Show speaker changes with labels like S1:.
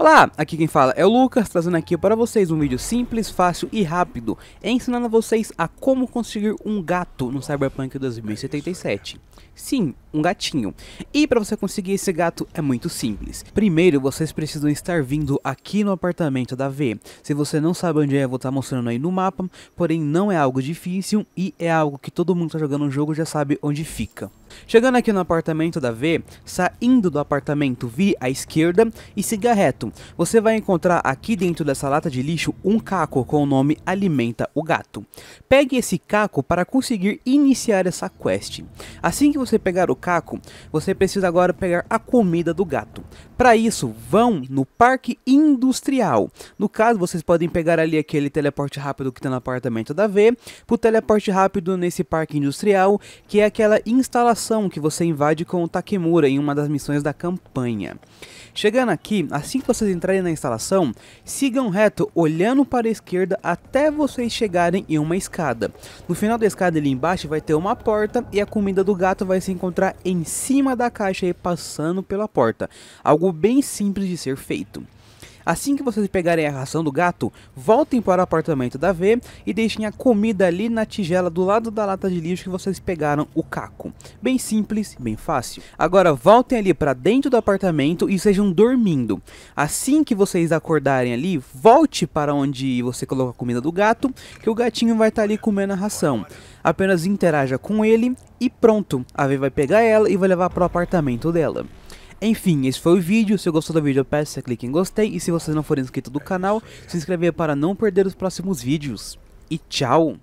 S1: Olá, aqui quem fala é o Lucas, trazendo aqui para vocês um vídeo simples, fácil e rápido, ensinando a vocês a como conseguir um gato no Cyberpunk 2077. Sim, um gatinho. E para você conseguir esse gato é muito simples. Primeiro, vocês precisam estar vindo aqui no apartamento da V. Se você não sabe onde é, vou estar tá mostrando aí no mapa, porém não é algo difícil e é algo que todo mundo que está jogando o um jogo já sabe onde fica. Chegando aqui no apartamento da V, saindo do apartamento, V à esquerda e siga reto. Você vai encontrar aqui dentro dessa lata de lixo um caco com o nome Alimenta o Gato. Pegue esse caco para conseguir iniciar essa quest. Assim que você pegar o caco, você precisa agora pegar a comida do gato. Para isso, vão no parque industrial. No caso, vocês podem pegar ali aquele teleporte rápido que está no apartamento da V, para o teleporte rápido nesse parque industrial, que é aquela instalação mansão que você invade com o Takemura em uma das missões da campanha. Chegando aqui, assim que vocês entrarem na instalação, sigam reto olhando para a esquerda até vocês chegarem em uma escada. No final da escada ali embaixo vai ter uma porta e a comida do gato vai se encontrar em cima da caixa e passando pela porta. Algo bem simples de ser feito. Assim que vocês pegarem a ração do gato, voltem para o apartamento da V e deixem a comida ali na tigela do lado da lata de lixo que vocês pegaram o caco. Bem simples, bem fácil. Agora voltem ali para dentro do apartamento e sejam dormindo. Assim que vocês acordarem ali, volte para onde você colocou a comida do gato, que o gatinho vai estar tá ali comendo a ração. Apenas interaja com ele e pronto, a V vai pegar ela e vai levar para o apartamento dela. Enfim, esse foi o vídeo. Se gostou do vídeo, eu peço que clique em gostei. E se vocês não forem inscrito do canal, se inscrever para não perder os próximos vídeos. E tchau!